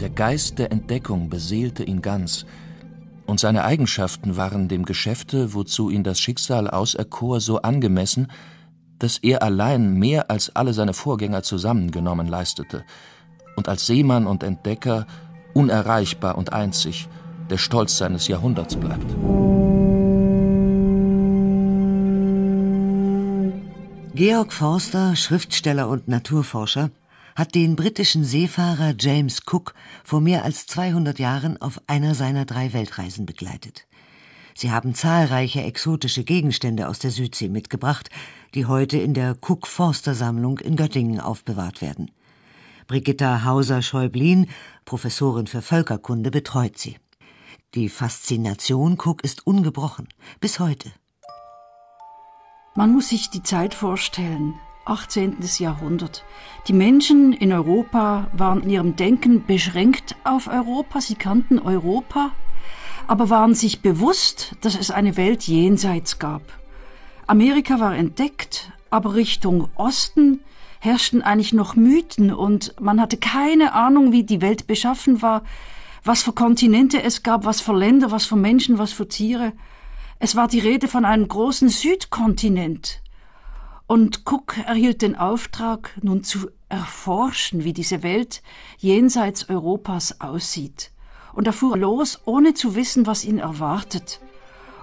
Der Geist der Entdeckung beseelte ihn ganz, und seine Eigenschaften waren dem Geschäfte, wozu ihn das Schicksal auserkor, so angemessen, dass er allein mehr als alle seine Vorgänger zusammengenommen leistete und als Seemann und Entdecker unerreichbar und einzig der Stolz seines Jahrhunderts bleibt. Georg Forster, Schriftsteller und Naturforscher, hat den britischen Seefahrer James Cook vor mehr als 200 Jahren auf einer seiner drei Weltreisen begleitet. Sie haben zahlreiche exotische Gegenstände aus der Südsee mitgebracht, die heute in der Cook Forster Sammlung in Göttingen aufbewahrt werden. Brigitta Hauser-Schäublin, Professorin für Völkerkunde, betreut sie. Die Faszination Cook ist ungebrochen, bis heute. Man muss sich die Zeit vorstellen, 18. Jahrhundert. Die Menschen in Europa waren in ihrem Denken beschränkt auf Europa, sie kannten Europa, aber waren sich bewusst, dass es eine Welt jenseits gab. Amerika war entdeckt, aber Richtung Osten herrschten eigentlich noch Mythen und man hatte keine Ahnung, wie die Welt beschaffen war, was für Kontinente es gab, was für Länder, was für Menschen, was für Tiere. Es war die Rede von einem großen Südkontinent. Und Cook erhielt den Auftrag, nun zu erforschen, wie diese Welt jenseits Europas aussieht. Und er fuhr los, ohne zu wissen, was ihn erwartet.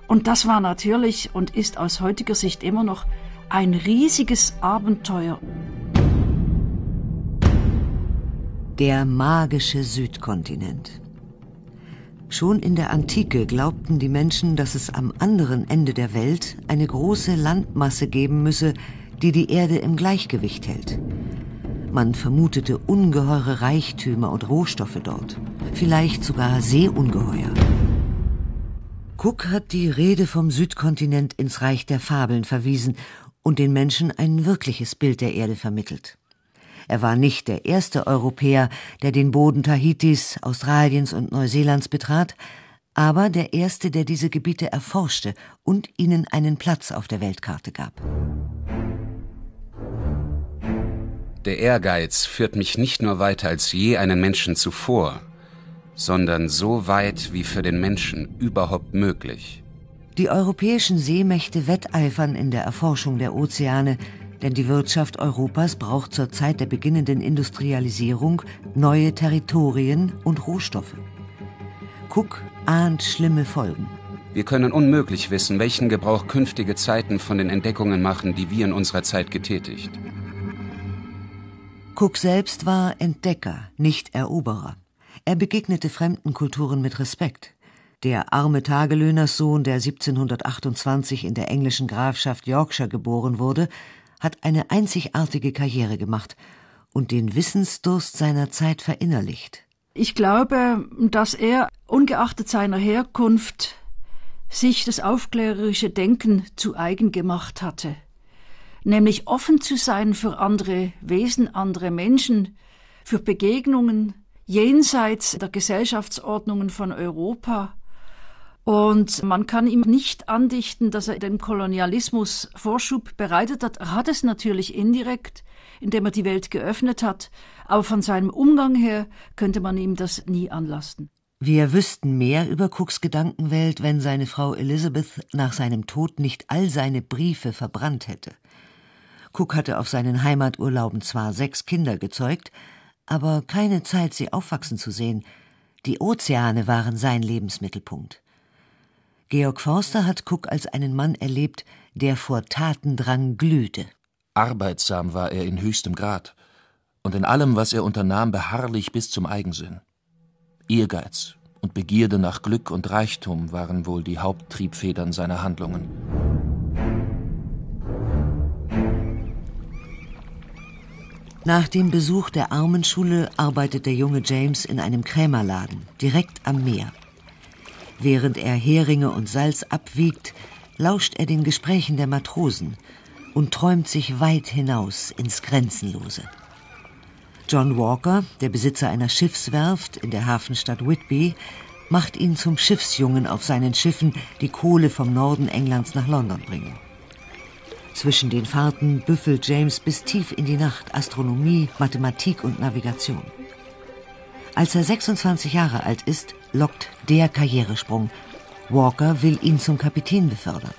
Und das war natürlich und ist aus heutiger Sicht immer noch ein riesiges Abenteuer. Der magische Südkontinent. Schon in der Antike glaubten die Menschen, dass es am anderen Ende der Welt eine große Landmasse geben müsse, die die Erde im Gleichgewicht hält. Man vermutete ungeheure Reichtümer und Rohstoffe dort, vielleicht sogar Seeungeheuer. Cook hat die Rede vom Südkontinent ins Reich der Fabeln verwiesen und den Menschen ein wirkliches Bild der Erde vermittelt. Er war nicht der erste Europäer, der den Boden Tahitis, Australiens und Neuseelands betrat, aber der erste, der diese Gebiete erforschte und ihnen einen Platz auf der Weltkarte gab. Der Ehrgeiz führt mich nicht nur weiter als je einen Menschen zuvor, sondern so weit wie für den Menschen überhaupt möglich. Die europäischen Seemächte wetteifern in der Erforschung der Ozeane, denn die Wirtschaft Europas braucht zur Zeit der beginnenden Industrialisierung neue Territorien und Rohstoffe. Cook ahnt schlimme Folgen. Wir können unmöglich wissen, welchen Gebrauch künftige Zeiten von den Entdeckungen machen, die wir in unserer Zeit getätigt. Cook selbst war Entdecker, nicht Eroberer. Er begegnete fremden Kulturen mit Respekt. Der arme Tagelöhnerssohn, der 1728 in der englischen Grafschaft Yorkshire geboren wurde, hat eine einzigartige Karriere gemacht und den Wissensdurst seiner Zeit verinnerlicht. Ich glaube, dass er, ungeachtet seiner Herkunft, sich das aufklärerische Denken zu eigen gemacht hatte, nämlich offen zu sein für andere Wesen, andere Menschen, für Begegnungen jenseits der Gesellschaftsordnungen von Europa, und man kann ihm nicht andichten, dass er dem Kolonialismus Vorschub bereitet hat. Er hat es natürlich indirekt, indem er die Welt geöffnet hat. Aber von seinem Umgang her könnte man ihm das nie anlasten. Wir wüssten mehr über Cooks Gedankenwelt, wenn seine Frau Elizabeth nach seinem Tod nicht all seine Briefe verbrannt hätte. Cook hatte auf seinen Heimaturlauben zwar sechs Kinder gezeugt, aber keine Zeit, sie aufwachsen zu sehen. Die Ozeane waren sein Lebensmittelpunkt. Georg Forster hat Cook als einen Mann erlebt, der vor Tatendrang glühte. Arbeitsam war er in höchstem Grad und in allem, was er unternahm, beharrlich bis zum Eigensinn. Ehrgeiz und Begierde nach Glück und Reichtum waren wohl die Haupttriebfedern seiner Handlungen. Nach dem Besuch der Armenschule arbeitet der junge James in einem Krämerladen direkt am Meer. Während er Heringe und Salz abwiegt, lauscht er den Gesprächen der Matrosen und träumt sich weit hinaus ins Grenzenlose. John Walker, der Besitzer einer Schiffswerft in der Hafenstadt Whitby, macht ihn zum Schiffsjungen auf seinen Schiffen, die Kohle vom Norden Englands nach London bringen. Zwischen den Fahrten büffelt James bis tief in die Nacht Astronomie, Mathematik und Navigation. Als er 26 Jahre alt ist, lockt der Karrieresprung. Walker will ihn zum Kapitän befördern.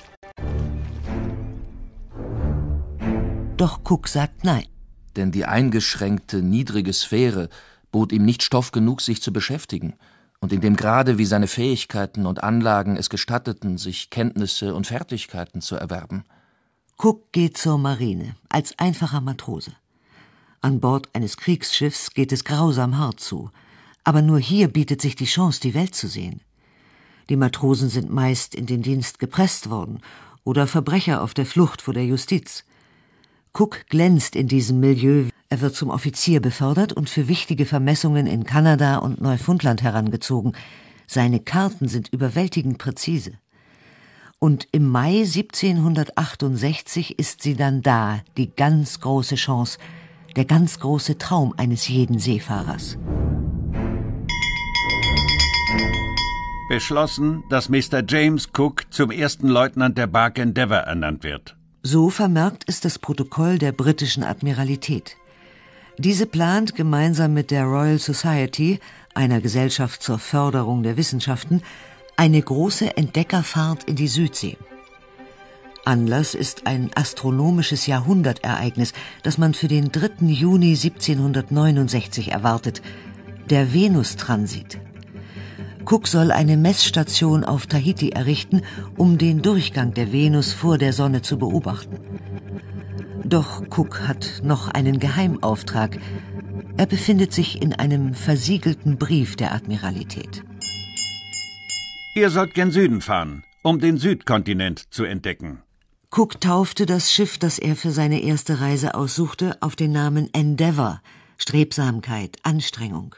Doch Cook sagt nein. Denn die eingeschränkte, niedrige Sphäre bot ihm nicht Stoff genug, sich zu beschäftigen. Und in dem Grade, wie seine Fähigkeiten und Anlagen es gestatteten, sich Kenntnisse und Fertigkeiten zu erwerben. Cook geht zur Marine als einfacher Matrose. An Bord eines Kriegsschiffs geht es grausam hart zu aber nur hier bietet sich die Chance, die Welt zu sehen. Die Matrosen sind meist in den Dienst gepresst worden oder Verbrecher auf der Flucht vor der Justiz. Cook glänzt in diesem Milieu. Er wird zum Offizier befördert und für wichtige Vermessungen in Kanada und Neufundland herangezogen. Seine Karten sind überwältigend präzise. Und im Mai 1768 ist sie dann da, die ganz große Chance, der ganz große Traum eines jeden Seefahrers beschlossen, dass Mr. James Cook zum ersten Leutnant der Bark Endeavour ernannt wird. So vermerkt ist das Protokoll der britischen Admiralität. Diese plant gemeinsam mit der Royal Society, einer Gesellschaft zur Förderung der Wissenschaften, eine große Entdeckerfahrt in die Südsee. Anlass ist ein astronomisches Jahrhundertereignis, das man für den 3. Juni 1769 erwartet, der Venustransit. Cook soll eine Messstation auf Tahiti errichten, um den Durchgang der Venus vor der Sonne zu beobachten. Doch Cook hat noch einen Geheimauftrag. Er befindet sich in einem versiegelten Brief der Admiralität. Ihr sollt gen Süden fahren, um den Südkontinent zu entdecken. Cook taufte das Schiff, das er für seine erste Reise aussuchte, auf den Namen Endeavour, Strebsamkeit, Anstrengung.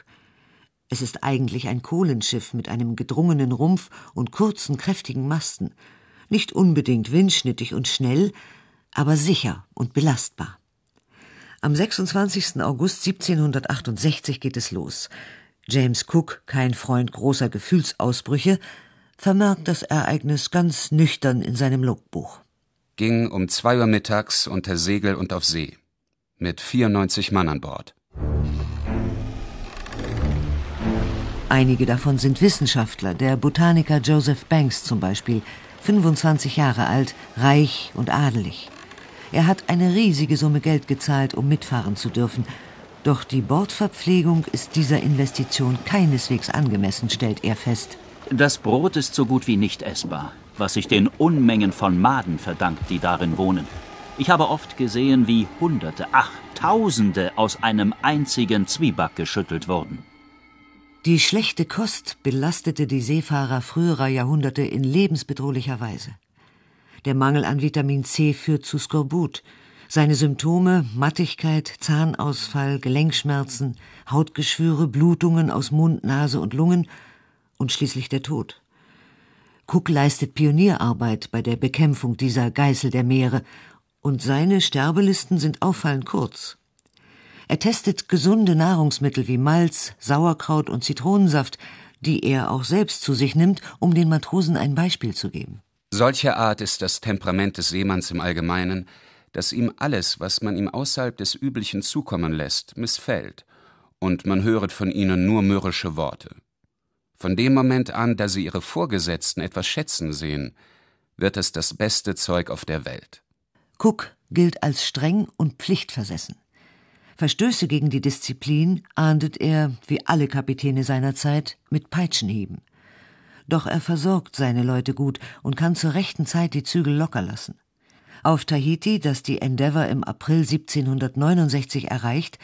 Es ist eigentlich ein Kohlenschiff mit einem gedrungenen Rumpf und kurzen, kräftigen Masten. Nicht unbedingt windschnittig und schnell, aber sicher und belastbar. Am 26. August 1768 geht es los. James Cook, kein Freund großer Gefühlsausbrüche, vermerkt das Ereignis ganz nüchtern in seinem Logbuch. Ging um zwei Uhr mittags unter Segel und auf See. Mit 94 Mann an Bord. Einige davon sind Wissenschaftler, der Botaniker Joseph Banks zum Beispiel, 25 Jahre alt, reich und adelig. Er hat eine riesige Summe Geld gezahlt, um mitfahren zu dürfen. Doch die Bordverpflegung ist dieser Investition keineswegs angemessen, stellt er fest. Das Brot ist so gut wie nicht essbar, was sich den Unmengen von Maden verdankt, die darin wohnen. Ich habe oft gesehen, wie Hunderte, ach Tausende aus einem einzigen Zwieback geschüttelt wurden. Die schlechte Kost belastete die Seefahrer früherer Jahrhunderte in lebensbedrohlicher Weise. Der Mangel an Vitamin C führt zu Skorbut. Seine Symptome Mattigkeit, Zahnausfall, Gelenkschmerzen, Hautgeschwüre, Blutungen aus Mund, Nase und Lungen und schließlich der Tod. Cook leistet Pionierarbeit bei der Bekämpfung dieser Geißel der Meere und seine Sterbelisten sind auffallend kurz. Er testet gesunde Nahrungsmittel wie Malz, Sauerkraut und Zitronensaft, die er auch selbst zu sich nimmt, um den Matrosen ein Beispiel zu geben. Solcher Art ist das Temperament des Seemanns im Allgemeinen, dass ihm alles, was man ihm außerhalb des Üblichen zukommen lässt, missfällt, und man höret von ihnen nur mürrische Worte. Von dem Moment an, da sie ihre Vorgesetzten etwas schätzen sehen, wird es das beste Zeug auf der Welt. Cook gilt als streng und pflichtversessen. Verstöße gegen die Disziplin ahndet er, wie alle Kapitäne seiner Zeit, mit Peitschenhieben. Doch er versorgt seine Leute gut und kann zur rechten Zeit die Zügel locker lassen. Auf Tahiti, das die Endeavour im April 1769 erreicht,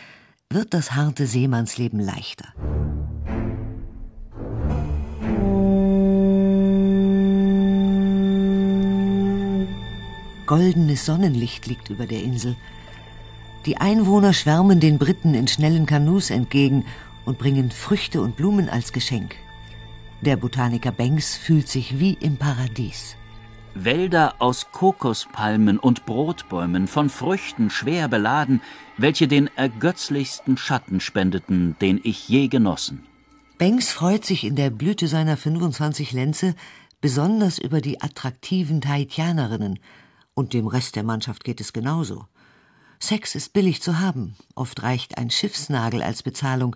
wird das harte Seemannsleben leichter. Goldenes Sonnenlicht liegt über der Insel. Die Einwohner schwärmen den Briten in schnellen Kanus entgegen und bringen Früchte und Blumen als Geschenk. Der Botaniker Banks fühlt sich wie im Paradies. Wälder aus Kokospalmen und Brotbäumen, von Früchten schwer beladen, welche den ergötzlichsten Schatten spendeten, den ich je genossen. Banks freut sich in der Blüte seiner 25 Lenze besonders über die attraktiven Tahitianerinnen. Und dem Rest der Mannschaft geht es genauso. Sex ist billig zu haben, oft reicht ein Schiffsnagel als Bezahlung,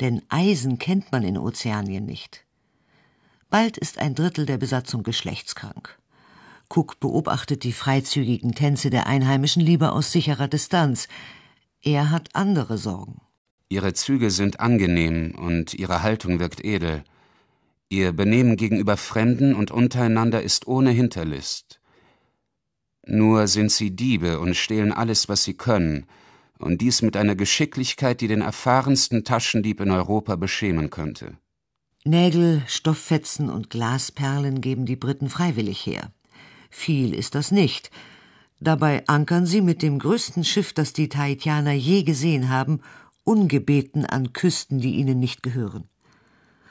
denn Eisen kennt man in Ozeanien nicht. Bald ist ein Drittel der Besatzung geschlechtskrank. Cook beobachtet die freizügigen Tänze der Einheimischen lieber aus sicherer Distanz. Er hat andere Sorgen. Ihre Züge sind angenehm und ihre Haltung wirkt edel. Ihr Benehmen gegenüber Fremden und untereinander ist ohne Hinterlist. Nur sind sie Diebe und stehlen alles, was sie können, und dies mit einer Geschicklichkeit, die den erfahrensten Taschendieb in Europa beschämen könnte. Nägel, Stofffetzen und Glasperlen geben die Briten freiwillig her. Viel ist das nicht. Dabei ankern sie mit dem größten Schiff, das die Tahitianer je gesehen haben, ungebeten an Küsten, die ihnen nicht gehören.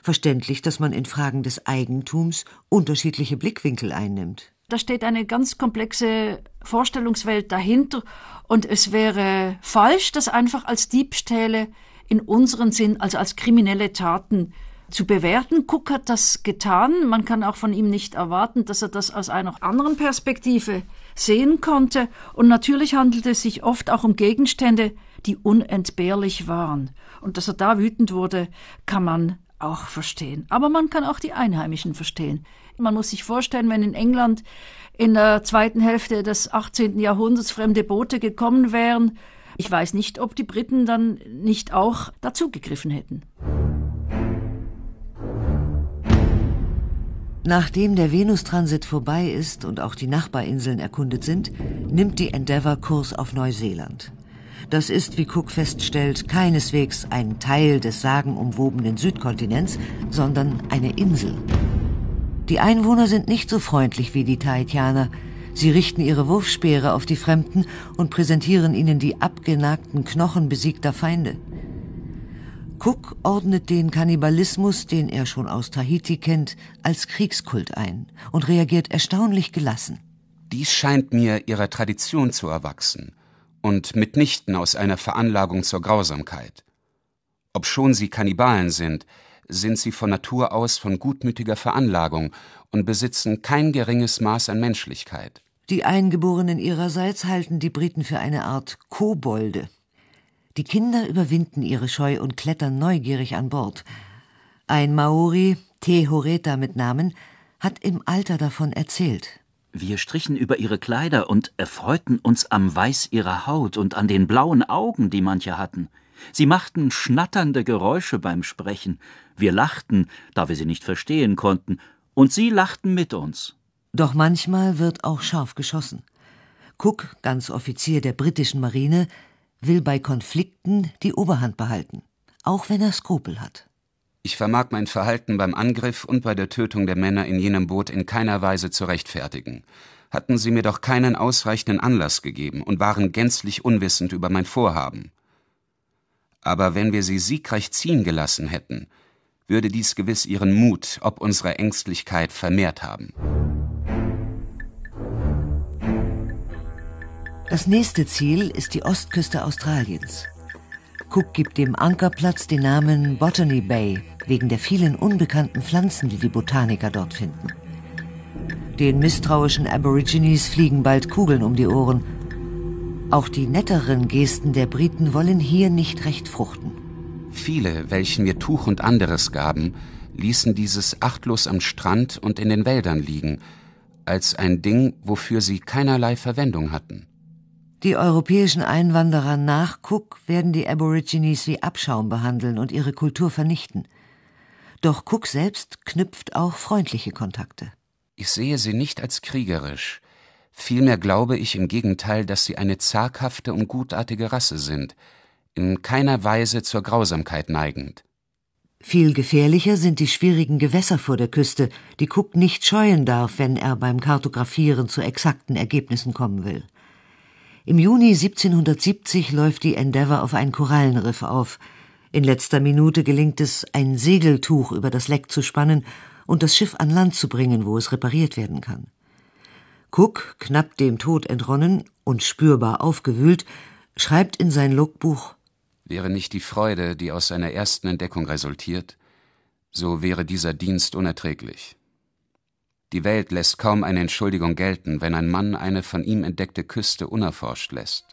Verständlich, dass man in Fragen des Eigentums unterschiedliche Blickwinkel einnimmt. Da steht eine ganz komplexe Vorstellungswelt dahinter und es wäre falsch, das einfach als Diebstähle in unserem Sinn, also als kriminelle Taten zu bewerten. Cook hat das getan. Man kann auch von ihm nicht erwarten, dass er das aus einer anderen Perspektive sehen konnte. Und natürlich handelte es sich oft auch um Gegenstände, die unentbehrlich waren. Und dass er da wütend wurde, kann man auch verstehen. Aber man kann auch die Einheimischen verstehen. Man muss sich vorstellen, wenn in England in der zweiten Hälfte des 18. Jahrhunderts fremde Boote gekommen wären, ich weiß nicht, ob die Briten dann nicht auch dazugegriffen hätten. Nachdem der Venustransit vorbei ist und auch die Nachbarinseln erkundet sind, nimmt die Endeavour Kurs auf Neuseeland. Das ist, wie Cook feststellt, keineswegs ein Teil des sagenumwobenen Südkontinents, sondern eine Insel. Die Einwohner sind nicht so freundlich wie die Tahitianer. Sie richten ihre Wurfspeere auf die Fremden und präsentieren ihnen die abgenagten Knochen besiegter Feinde. Cook ordnet den Kannibalismus, den er schon aus Tahiti kennt, als Kriegskult ein und reagiert erstaunlich gelassen. Dies scheint mir ihrer Tradition zu erwachsen und mitnichten aus einer Veranlagung zur Grausamkeit. Obschon sie Kannibalen sind, sind sie von Natur aus von gutmütiger Veranlagung und besitzen kein geringes Maß an Menschlichkeit. Die Eingeborenen ihrerseits halten die Briten für eine Art Kobolde. Die Kinder überwinden ihre Scheu und klettern neugierig an Bord. Ein Maori, Te Horeta mit Namen, hat im Alter davon erzählt. Wir strichen über ihre Kleider und erfreuten uns am Weiß ihrer Haut und an den blauen Augen, die manche hatten. Sie machten schnatternde Geräusche beim Sprechen. Wir lachten, da wir sie nicht verstehen konnten, und sie lachten mit uns. Doch manchmal wird auch scharf geschossen. Cook, ganz Offizier der britischen Marine, will bei Konflikten die Oberhand behalten, auch wenn er Skrupel hat. Ich vermag mein Verhalten beim Angriff und bei der Tötung der Männer in jenem Boot in keiner Weise zu rechtfertigen. Hatten sie mir doch keinen ausreichenden Anlass gegeben und waren gänzlich unwissend über mein Vorhaben. Aber wenn wir sie siegreich ziehen gelassen hätten, würde dies gewiss ihren Mut ob unserer Ängstlichkeit vermehrt haben. Das nächste Ziel ist die Ostküste Australiens. Cook gibt dem Ankerplatz den Namen Botany Bay wegen der vielen unbekannten Pflanzen, die die Botaniker dort finden. Den misstrauischen Aborigines fliegen bald Kugeln um die Ohren. Auch die netteren Gesten der Briten wollen hier nicht recht fruchten. Viele, welchen wir Tuch und anderes gaben, ließen dieses achtlos am Strand und in den Wäldern liegen, als ein Ding, wofür sie keinerlei Verwendung hatten die europäischen Einwanderer nach Cook werden die Aborigines wie Abschaum behandeln und ihre Kultur vernichten. Doch Cook selbst knüpft auch freundliche Kontakte. Ich sehe sie nicht als kriegerisch. Vielmehr glaube ich im Gegenteil, dass sie eine zaghafte und gutartige Rasse sind, in keiner Weise zur Grausamkeit neigend. Viel gefährlicher sind die schwierigen Gewässer vor der Küste, die Cook nicht scheuen darf, wenn er beim Kartografieren zu exakten Ergebnissen kommen will. Im Juni 1770 läuft die Endeavour auf ein Korallenriff auf. In letzter Minute gelingt es, ein Segeltuch über das Leck zu spannen und das Schiff an Land zu bringen, wo es repariert werden kann. Cook, knapp dem Tod entronnen und spürbar aufgewühlt, schreibt in sein Logbuch Wäre nicht die Freude, die aus seiner ersten Entdeckung resultiert, so wäre dieser Dienst unerträglich. Die Welt lässt kaum eine Entschuldigung gelten, wenn ein Mann eine von ihm entdeckte Küste unerforscht lässt.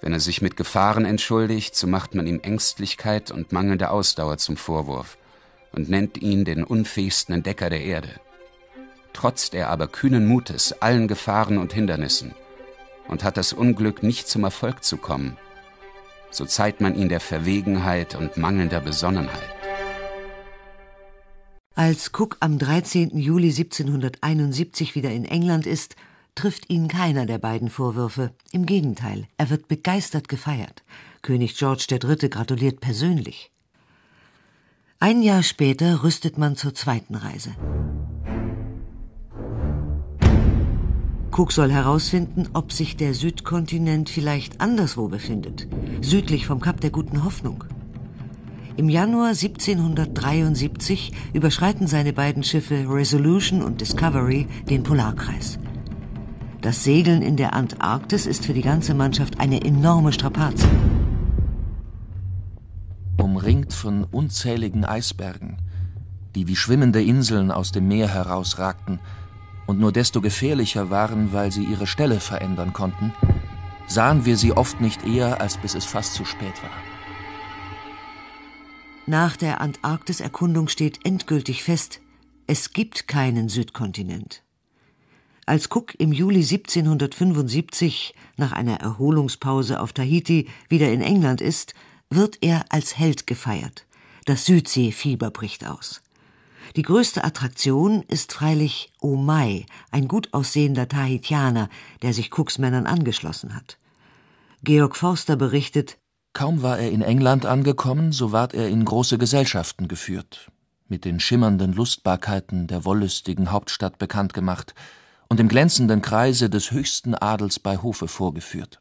Wenn er sich mit Gefahren entschuldigt, so macht man ihm Ängstlichkeit und mangelnde Ausdauer zum Vorwurf und nennt ihn den unfähigsten Entdecker der Erde. Trotzt er aber kühnen Mutes allen Gefahren und Hindernissen und hat das Unglück, nicht zum Erfolg zu kommen, so zeigt man ihn der Verwegenheit und mangelnder Besonnenheit. Als Cook am 13. Juli 1771 wieder in England ist, trifft ihn keiner der beiden Vorwürfe. Im Gegenteil, er wird begeistert gefeiert. König George III. gratuliert persönlich. Ein Jahr später rüstet man zur zweiten Reise. Cook soll herausfinden, ob sich der Südkontinent vielleicht anderswo befindet, südlich vom Kap der Guten Hoffnung. Im Januar 1773 überschreiten seine beiden Schiffe Resolution und Discovery den Polarkreis. Das Segeln in der Antarktis ist für die ganze Mannschaft eine enorme Strapaze. Umringt von unzähligen Eisbergen, die wie schwimmende Inseln aus dem Meer herausragten und nur desto gefährlicher waren, weil sie ihre Stelle verändern konnten, sahen wir sie oft nicht eher, als bis es fast zu spät war. Nach der Antarktiserkundung steht endgültig fest, es gibt keinen Südkontinent. Als Cook im Juli 1775 nach einer Erholungspause auf Tahiti wieder in England ist, wird er als Held gefeiert. Das Südseefieber bricht aus. Die größte Attraktion ist freilich Omai, oh ein gut aussehender Tahitianer, der sich Cooks Männern angeschlossen hat. Georg Forster berichtet, Kaum war er in England angekommen, so ward er in große Gesellschaften geführt, mit den schimmernden Lustbarkeiten der wollüstigen Hauptstadt bekannt gemacht und im glänzenden Kreise des höchsten Adels bei Hofe vorgeführt.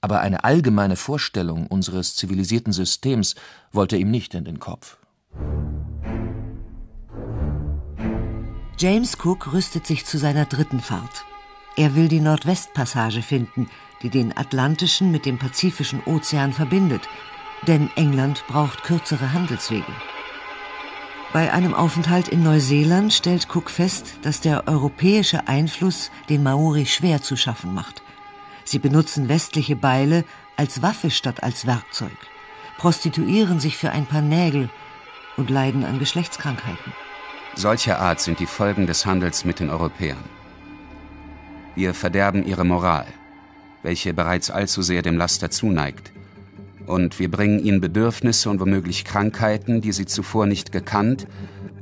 Aber eine allgemeine Vorstellung unseres zivilisierten Systems wollte ihm nicht in den Kopf. James Cook rüstet sich zu seiner dritten Fahrt. Er will die Nordwestpassage finden – die den Atlantischen mit dem Pazifischen Ozean verbindet, denn England braucht kürzere Handelswege. Bei einem Aufenthalt in Neuseeland stellt Cook fest, dass der europäische Einfluss den Maori schwer zu schaffen macht. Sie benutzen westliche Beile als Waffe statt als Werkzeug, prostituieren sich für ein paar Nägel und leiden an Geschlechtskrankheiten. Solcher Art sind die Folgen des Handels mit den Europäern. Wir verderben ihre Moral, welche bereits allzu sehr dem Laster zuneigt. Und wir bringen ihnen Bedürfnisse und womöglich Krankheiten, die sie zuvor nicht gekannt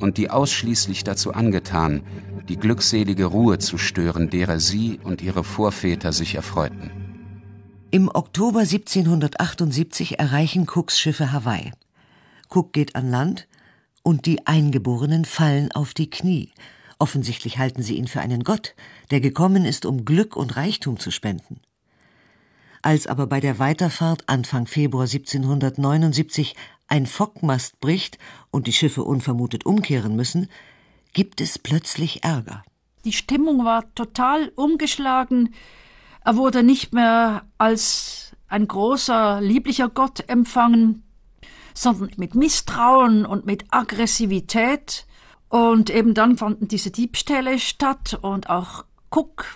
und die ausschließlich dazu angetan, die glückselige Ruhe zu stören, derer sie und ihre Vorväter sich erfreuten. Im Oktober 1778 erreichen Cooks Schiffe Hawaii. Cook geht an Land und die Eingeborenen fallen auf die Knie. Offensichtlich halten sie ihn für einen Gott, der gekommen ist, um Glück und Reichtum zu spenden. Als aber bei der Weiterfahrt Anfang Februar 1779 ein Fockmast bricht und die Schiffe unvermutet umkehren müssen, gibt es plötzlich Ärger. Die Stimmung war total umgeschlagen. Er wurde nicht mehr als ein großer, lieblicher Gott empfangen, sondern mit Misstrauen und mit Aggressivität. Und eben dann fanden diese Diebstähle statt und auch Cook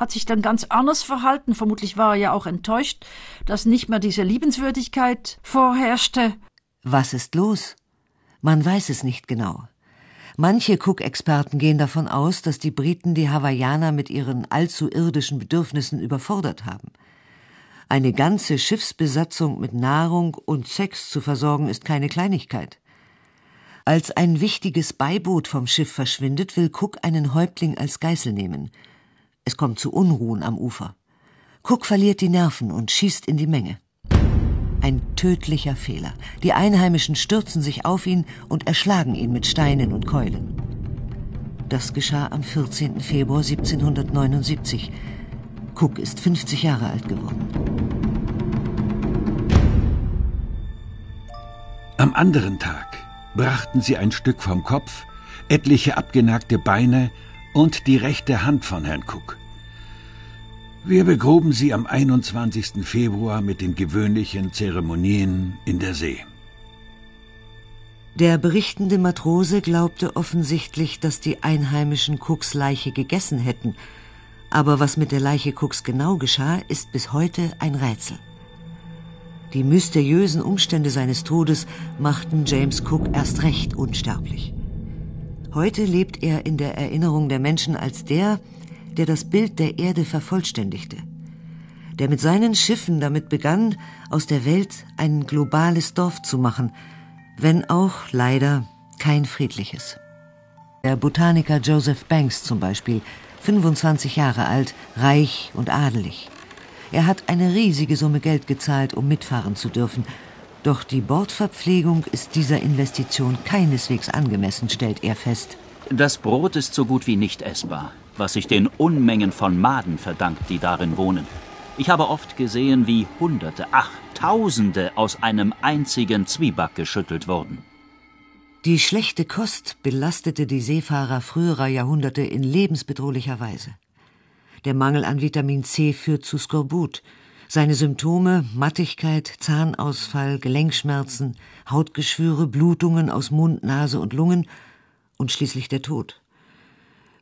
hat sich dann ganz anders verhalten. Vermutlich war er ja auch enttäuscht, dass nicht mehr diese Liebenswürdigkeit vorherrschte. Was ist los? Man weiß es nicht genau. Manche Cook-Experten gehen davon aus, dass die Briten die Hawaiianer mit ihren allzu irdischen Bedürfnissen überfordert haben. Eine ganze Schiffsbesatzung mit Nahrung und Sex zu versorgen ist keine Kleinigkeit. Als ein wichtiges Beiboot vom Schiff verschwindet, will Cook einen Häuptling als Geißel nehmen – es kommt zu Unruhen am Ufer. Cook verliert die Nerven und schießt in die Menge. Ein tödlicher Fehler. Die Einheimischen stürzen sich auf ihn und erschlagen ihn mit Steinen und Keulen. Das geschah am 14. Februar 1779. Cook ist 50 Jahre alt geworden. Am anderen Tag brachten sie ein Stück vom Kopf, etliche abgenagte Beine und die rechte Hand von Herrn Cook. Wir begruben sie am 21. Februar mit den gewöhnlichen Zeremonien in der See. Der berichtende Matrose glaubte offensichtlich, dass die Einheimischen Cooks Leiche gegessen hätten, aber was mit der Leiche Cooks genau geschah, ist bis heute ein Rätsel. Die mysteriösen Umstände seines Todes machten James Cook erst recht unsterblich. Heute lebt er in der Erinnerung der Menschen als der, der das Bild der Erde vervollständigte, der mit seinen Schiffen damit begann, aus der Welt ein globales Dorf zu machen, wenn auch leider kein friedliches. Der Botaniker Joseph Banks zum Beispiel, 25 Jahre alt, reich und adelig. Er hat eine riesige Summe Geld gezahlt, um mitfahren zu dürfen – doch die Bordverpflegung ist dieser Investition keineswegs angemessen, stellt er fest. Das Brot ist so gut wie nicht essbar, was sich den Unmengen von Maden verdankt, die darin wohnen. Ich habe oft gesehen, wie Hunderte, ach, Tausende aus einem einzigen Zwieback geschüttelt wurden. Die schlechte Kost belastete die Seefahrer früherer Jahrhunderte in lebensbedrohlicher Weise. Der Mangel an Vitamin C führt zu Skorbut, seine Symptome Mattigkeit, Zahnausfall, Gelenkschmerzen, Hautgeschwüre, Blutungen aus Mund, Nase und Lungen und schließlich der Tod.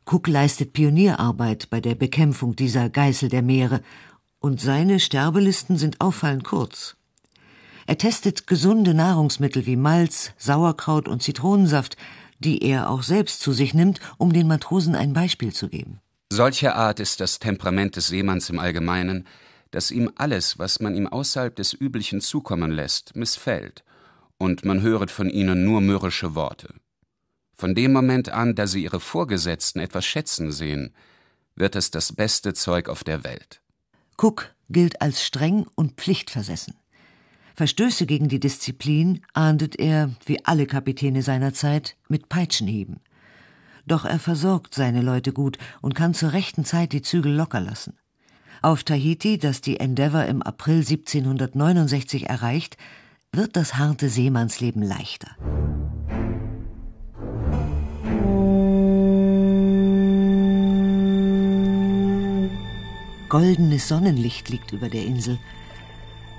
Cook leistet Pionierarbeit bei der Bekämpfung dieser Geißel der Meere und seine Sterbelisten sind auffallend kurz. Er testet gesunde Nahrungsmittel wie Malz, Sauerkraut und Zitronensaft, die er auch selbst zu sich nimmt, um den Matrosen ein Beispiel zu geben. Solcher Art ist das Temperament des Seemanns im Allgemeinen, dass ihm alles, was man ihm außerhalb des Üblichen zukommen lässt, missfällt, und man höret von ihnen nur mürrische Worte. Von dem Moment an, da sie ihre Vorgesetzten etwas schätzen sehen, wird es das beste Zeug auf der Welt. Cook gilt als streng und pflichtversessen. Verstöße gegen die Disziplin ahndet er, wie alle Kapitäne seiner Zeit, mit Peitschenhieben. Doch er versorgt seine Leute gut und kann zur rechten Zeit die Zügel locker lassen auf Tahiti, das die Endeavour im April 1769 erreicht, wird das harte Seemannsleben leichter. Goldenes Sonnenlicht liegt über der Insel.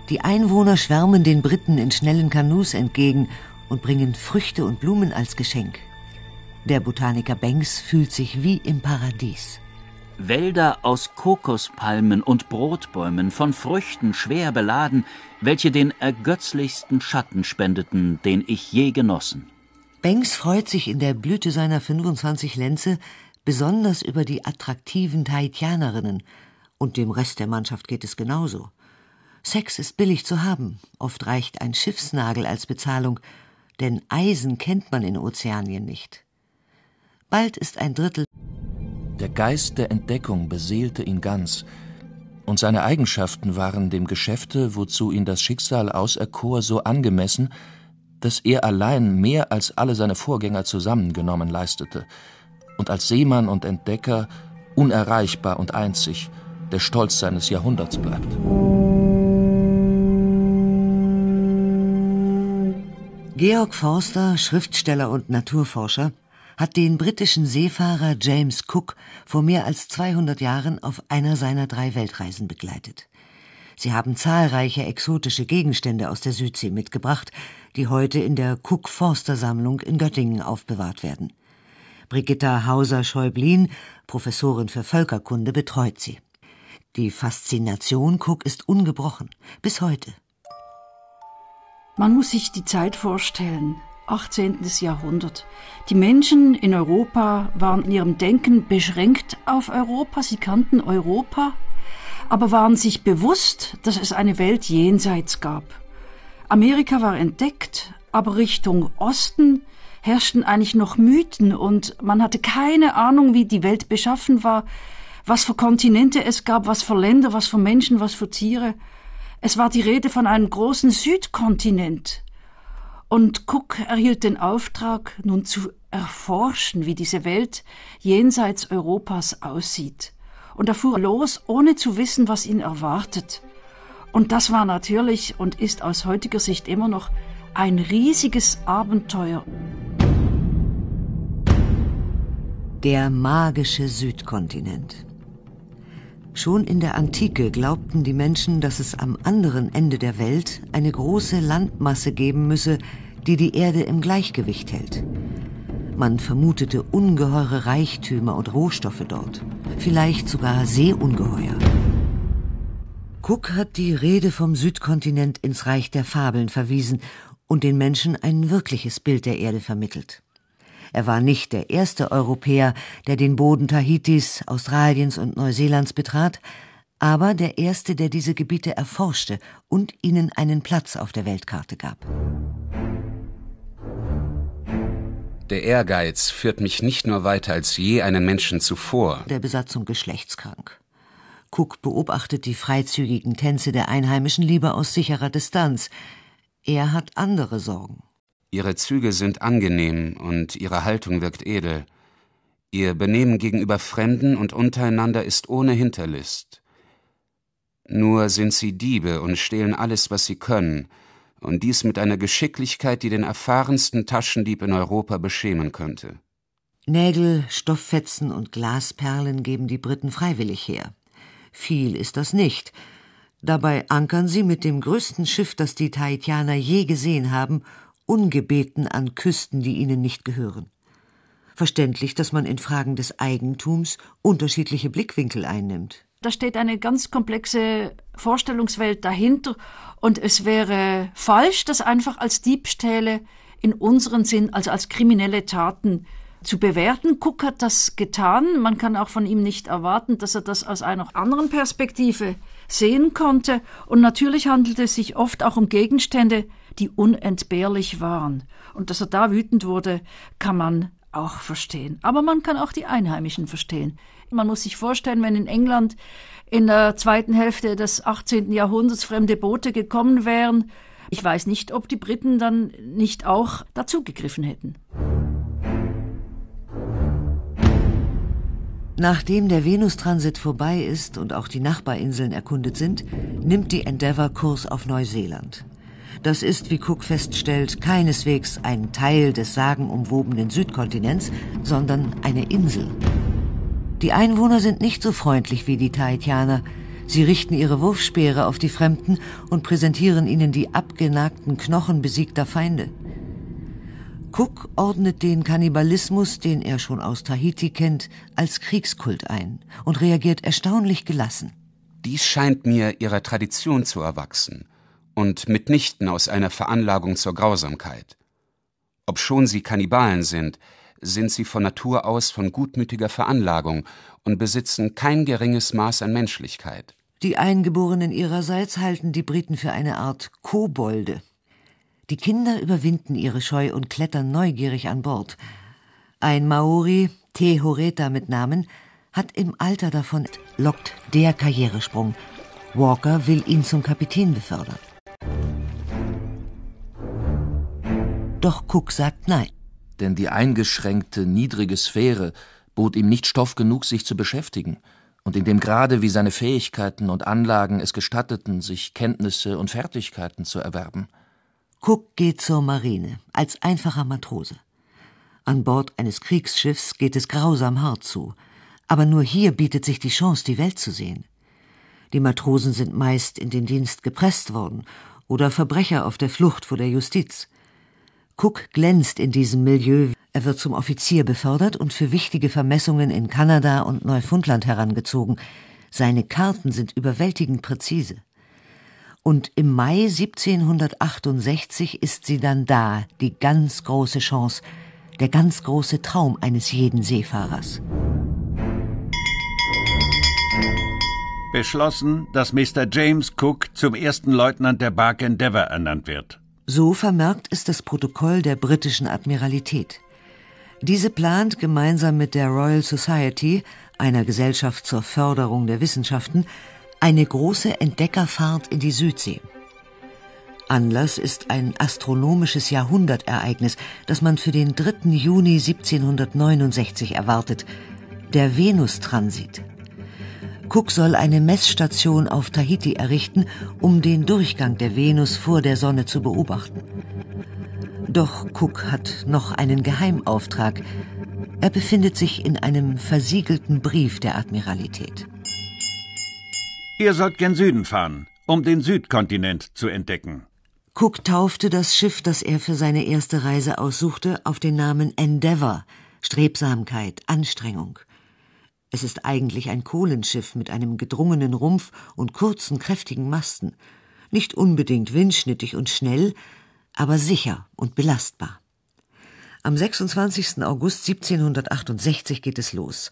Die Einwohner schwärmen den Briten in schnellen Kanus entgegen und bringen Früchte und Blumen als Geschenk. Der Botaniker Banks fühlt sich wie im Paradies. Wälder aus Kokospalmen und Brotbäumen, von Früchten schwer beladen, welche den ergötzlichsten Schatten spendeten, den ich je genossen. Banks freut sich in der Blüte seiner 25 Lenze besonders über die attraktiven Tahitianerinnen. Und dem Rest der Mannschaft geht es genauso. Sex ist billig zu haben. Oft reicht ein Schiffsnagel als Bezahlung, denn Eisen kennt man in Ozeanien nicht. Bald ist ein Drittel der Geist der Entdeckung beseelte ihn ganz, und seine Eigenschaften waren dem Geschäfte, wozu ihn das Schicksal auserkor, so angemessen, dass er allein mehr als alle seine Vorgänger zusammengenommen leistete und als Seemann und Entdecker unerreichbar und einzig der Stolz seines Jahrhunderts bleibt. Georg Forster, Schriftsteller und Naturforscher, hat den britischen Seefahrer James Cook vor mehr als 200 Jahren auf einer seiner drei Weltreisen begleitet. Sie haben zahlreiche exotische Gegenstände aus der Südsee mitgebracht, die heute in der Cook-Forster-Sammlung in Göttingen aufbewahrt werden. Brigitta Hauser-Schäublin, Professorin für Völkerkunde, betreut sie. Die Faszination Cook ist ungebrochen, bis heute. Man muss sich die Zeit vorstellen, 18. Jahrhundert. Die Menschen in Europa waren in ihrem Denken beschränkt auf Europa, sie kannten Europa, aber waren sich bewusst, dass es eine Welt jenseits gab. Amerika war entdeckt, aber Richtung Osten herrschten eigentlich noch Mythen und man hatte keine Ahnung, wie die Welt beschaffen war, was für Kontinente es gab, was für Länder, was für Menschen, was für Tiere. Es war die Rede von einem großen Südkontinent, und Cook erhielt den Auftrag, nun zu erforschen, wie diese Welt jenseits Europas aussieht. Und er fuhr los, ohne zu wissen, was ihn erwartet. Und das war natürlich und ist aus heutiger Sicht immer noch ein riesiges Abenteuer. Der magische Südkontinent. Schon in der Antike glaubten die Menschen, dass es am anderen Ende der Welt eine große Landmasse geben müsse, die die Erde im Gleichgewicht hält. Man vermutete ungeheure Reichtümer und Rohstoffe dort, vielleicht sogar Seeungeheuer. Cook hat die Rede vom Südkontinent ins Reich der Fabeln verwiesen und den Menschen ein wirkliches Bild der Erde vermittelt. Er war nicht der erste Europäer, der den Boden Tahitis, Australiens und Neuseelands betrat, aber der erste, der diese Gebiete erforschte und ihnen einen Platz auf der Weltkarte gab. Der Ehrgeiz führt mich nicht nur weiter als je einen Menschen zuvor. Der Besatzung geschlechtskrank. Cook beobachtet die freizügigen Tänze der Einheimischen lieber aus sicherer Distanz. Er hat andere Sorgen. Ihre Züge sind angenehm und Ihre Haltung wirkt edel. Ihr Benehmen gegenüber Fremden und untereinander ist ohne Hinterlist. Nur sind Sie Diebe und stehlen alles, was Sie können, und dies mit einer Geschicklichkeit, die den erfahrensten Taschendieb in Europa beschämen könnte. Nägel, Stofffetzen und Glasperlen geben die Briten freiwillig her. Viel ist das nicht. Dabei ankern sie mit dem größten Schiff, das die Tahitianer je gesehen haben, ungebeten an Küsten, die ihnen nicht gehören. Verständlich, dass man in Fragen des Eigentums unterschiedliche Blickwinkel einnimmt. Da steht eine ganz komplexe Vorstellungswelt dahinter und es wäre falsch, das einfach als Diebstähle in unserem Sinn, also als kriminelle Taten zu bewerten. Cook hat das getan. Man kann auch von ihm nicht erwarten, dass er das aus einer anderen Perspektive sehen konnte. Und natürlich handelt es sich oft auch um Gegenstände, die unentbehrlich waren. Und dass er da wütend wurde, kann man auch verstehen. Aber man kann auch die Einheimischen verstehen. Man muss sich vorstellen, wenn in England in der zweiten Hälfte des 18. Jahrhunderts fremde Boote gekommen wären, ich weiß nicht, ob die Briten dann nicht auch dazugegriffen hätten. Nachdem der Venustransit vorbei ist und auch die Nachbarinseln erkundet sind, nimmt die Endeavour Kurs auf Neuseeland. Das ist, wie Cook feststellt, keineswegs ein Teil des sagenumwobenen Südkontinents, sondern eine Insel. Die Einwohner sind nicht so freundlich wie die Tahitianer. Sie richten ihre Wurfspeere auf die Fremden und präsentieren ihnen die abgenagten Knochen besiegter Feinde. Cook ordnet den Kannibalismus, den er schon aus Tahiti kennt, als Kriegskult ein und reagiert erstaunlich gelassen. Dies scheint mir ihrer Tradition zu erwachsen und mitnichten aus einer Veranlagung zur Grausamkeit. Obschon sie Kannibalen sind, sind sie von Natur aus von gutmütiger Veranlagung und besitzen kein geringes Maß an Menschlichkeit. Die Eingeborenen ihrerseits halten die Briten für eine Art Kobolde. Die Kinder überwinden ihre Scheu und klettern neugierig an Bord. Ein Maori, Tehoreta mit Namen, hat im Alter davon lockt der Karrieresprung. Walker will ihn zum Kapitän befördern. Doch Cook sagt nein. Denn die eingeschränkte, niedrige Sphäre bot ihm nicht Stoff genug, sich zu beschäftigen, und in dem Grade, wie seine Fähigkeiten und Anlagen es gestatteten, sich Kenntnisse und Fertigkeiten zu erwerben. Cook geht zur Marine als einfacher Matrose. An Bord eines Kriegsschiffs geht es grausam hart zu, aber nur hier bietet sich die Chance, die Welt zu sehen. Die Matrosen sind meist in den Dienst gepresst worden oder Verbrecher auf der Flucht vor der Justiz. Cook glänzt in diesem Milieu. Er wird zum Offizier befördert und für wichtige Vermessungen in Kanada und Neufundland herangezogen. Seine Karten sind überwältigend präzise. Und im Mai 1768 ist sie dann da, die ganz große Chance, der ganz große Traum eines jeden Seefahrers. Beschlossen, dass Mr. James Cook zum ersten Leutnant der Bark Endeavour ernannt wird. So vermerkt es das Protokoll der britischen Admiralität. Diese plant gemeinsam mit der Royal Society, einer Gesellschaft zur Förderung der Wissenschaften, eine große Entdeckerfahrt in die Südsee. Anlass ist ein astronomisches Jahrhundertereignis, das man für den 3. Juni 1769 erwartet, der Venustransit. Cook soll eine Messstation auf Tahiti errichten, um den Durchgang der Venus vor der Sonne zu beobachten. Doch Cook hat noch einen Geheimauftrag. Er befindet sich in einem versiegelten Brief der Admiralität. Ihr sollt gen Süden fahren, um den Südkontinent zu entdecken. Cook taufte das Schiff, das er für seine erste Reise aussuchte, auf den Namen Endeavour, Strebsamkeit, Anstrengung. Es ist eigentlich ein Kohlenschiff mit einem gedrungenen Rumpf und kurzen, kräftigen Masten. Nicht unbedingt windschnittig und schnell, aber sicher und belastbar. Am 26. August 1768 geht es los.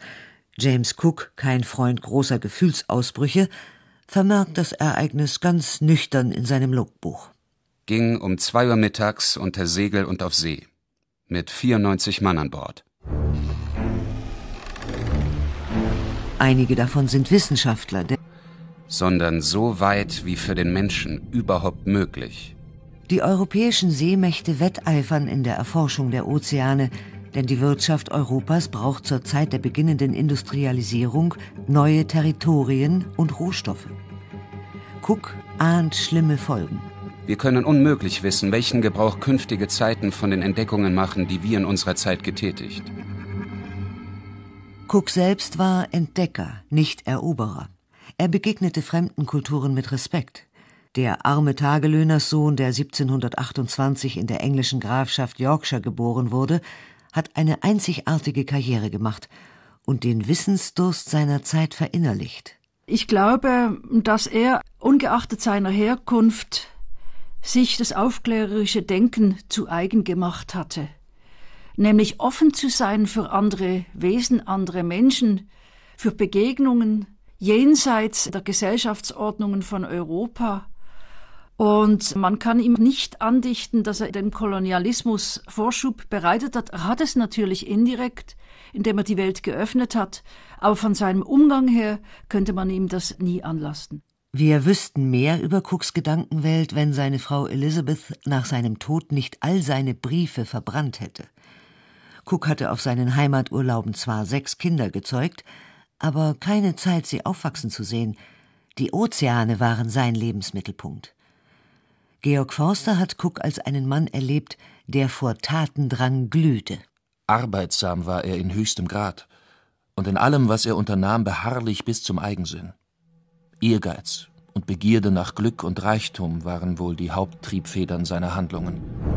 James Cook, kein Freund großer Gefühlsausbrüche, vermerkt das Ereignis ganz nüchtern in seinem Logbuch. Ging um zwei Uhr mittags unter Segel und auf See. Mit 94 Mann an Bord einige davon sind Wissenschaftler, sondern so weit wie für den Menschen überhaupt möglich. Die europäischen Seemächte wetteifern in der Erforschung der Ozeane, denn die Wirtschaft Europas braucht zur Zeit der beginnenden Industrialisierung neue Territorien und Rohstoffe. Cook ahnt schlimme Folgen. Wir können unmöglich wissen, welchen Gebrauch künftige Zeiten von den Entdeckungen machen, die wir in unserer Zeit getätigt. Cook selbst war Entdecker, nicht Eroberer. Er begegnete fremden Kulturen mit Respekt. Der arme Tagelöhnerssohn, der 1728 in der englischen Grafschaft Yorkshire geboren wurde, hat eine einzigartige Karriere gemacht und den Wissensdurst seiner Zeit verinnerlicht. Ich glaube, dass er, ungeachtet seiner Herkunft, sich das aufklärerische Denken zu eigen gemacht hatte nämlich offen zu sein für andere Wesen, andere Menschen, für Begegnungen jenseits der Gesellschaftsordnungen von Europa. Und man kann ihm nicht andichten, dass er dem Kolonialismus Vorschub bereitet hat. Er hat es natürlich indirekt, indem er die Welt geöffnet hat, aber von seinem Umgang her könnte man ihm das nie anlasten. Wir wüssten mehr über Cooks Gedankenwelt, wenn seine Frau Elizabeth nach seinem Tod nicht all seine Briefe verbrannt hätte. Cook hatte auf seinen Heimaturlauben zwar sechs Kinder gezeugt, aber keine Zeit, sie aufwachsen zu sehen. Die Ozeane waren sein Lebensmittelpunkt. Georg Forster hat Cook als einen Mann erlebt, der vor Tatendrang glühte. Arbeitsam war er in höchstem Grad und in allem, was er unternahm, beharrlich bis zum Eigensinn. Ehrgeiz und Begierde nach Glück und Reichtum waren wohl die Haupttriebfedern seiner Handlungen.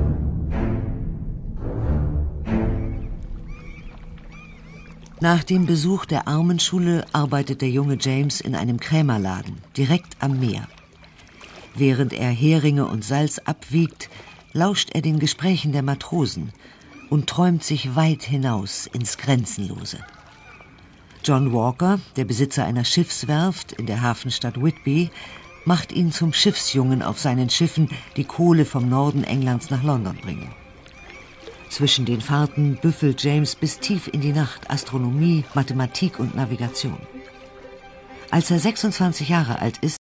Nach dem Besuch der Armenschule arbeitet der junge James in einem Krämerladen, direkt am Meer. Während er Heringe und Salz abwiegt, lauscht er den Gesprächen der Matrosen und träumt sich weit hinaus ins Grenzenlose. John Walker, der Besitzer einer Schiffswerft in der Hafenstadt Whitby, macht ihn zum Schiffsjungen auf seinen Schiffen, die Kohle vom Norden Englands nach London bringen. Zwischen den Fahrten büffelt James bis tief in die Nacht Astronomie, Mathematik und Navigation. Als er 26 Jahre alt ist,